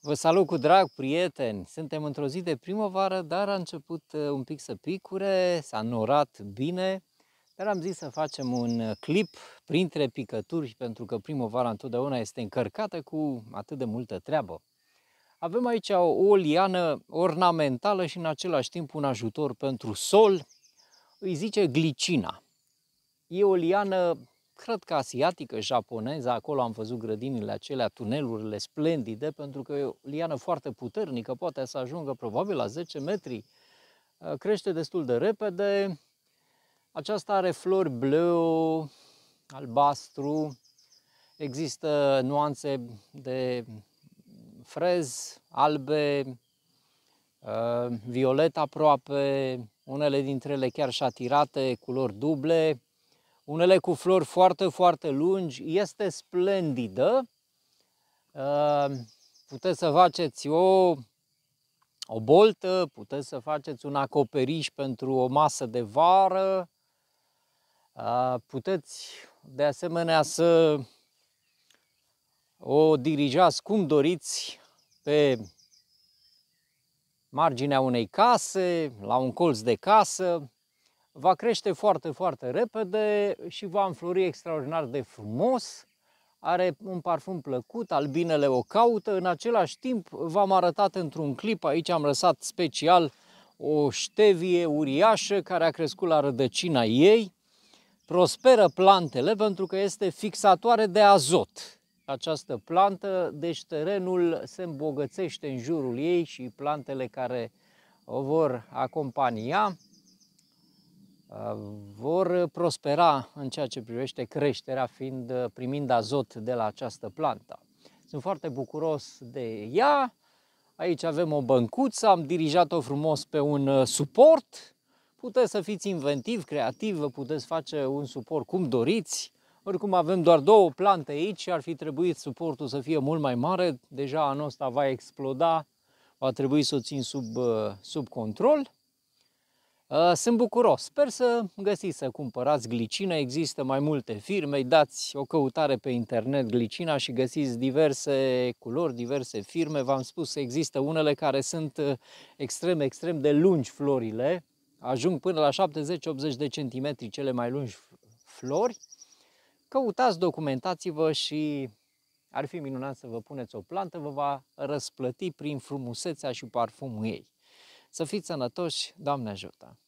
Vă salut cu drag, prieteni! Suntem într-o zi de primăvară, dar a început uh, un pic să picure, s-a norat bine, dar am zis să facem un uh, clip printre picături, pentru că primăvara întotdeauna este încărcată cu atât de multă treabă. Avem aici o, o liană ornamentală și în același timp un ajutor pentru sol, îi zice glicina. E o liană cred că asiatică, japoneză, acolo am văzut grădinile acelea, tunelurile splendide, pentru că e o liană foarte puternică, poate să ajungă probabil la 10 metri, ă, crește destul de repede, aceasta are flori bleu, albastru, există nuanțe de frez, albe, ă, violet aproape, unele dintre ele chiar șatirate, culori duble, unele cu flori foarte, foarte lungi, este splendidă. Ehm, puteți să faceți o, o boltă, puteți să faceți un acoperiș pentru o masă de vară, ah, puteți de asemenea să o dirijați cum doriți pe marginea unei case, la un colț de casă, va crește foarte, foarte repede și va înflori extraordinar de frumos. Are un parfum plăcut, albinele o caută. În același timp, v-am arătat într-un clip, aici am lăsat special o ștevie uriașă care a crescut la rădăcina ei. Prosperă plantele pentru că este fixatoare de azot această plantă, deci terenul se îmbogățește în jurul ei și plantele care o vor acompania Uh, vor uh, prospera în ceea ce privește creșterea, fiind uh, primind azot de la această plantă. Sunt foarte bucuros de ea. Aici avem o băncuță, am dirijat-o frumos pe un suport. Puteți să fiți inventiv, creativ, vă puteți face un suport cum doriți. Oricum avem doar două plante aici și ar fi trebuit suportul să fie mult mai mare. Deja anul ăsta va exploda, va trebui să o țin sub, sub control. Uh, sunt bucuros. Sper să găsiți să cumpărați glicina. Există mai multe firme. Dați o căutare pe internet glicina și găsiți diverse culori, diverse firme. V-am spus, că există unele care sunt uh, extrem, extrem de lungi florile. Ajung până la 70-80 de centimetri cele mai lungi flori. Căutați, documentați-vă și ar fi minunat să vă puneți o plantă, vă va răsplăti prin frumusețea și parfumul ei. Să fiți sănătoși, Doamne ajută!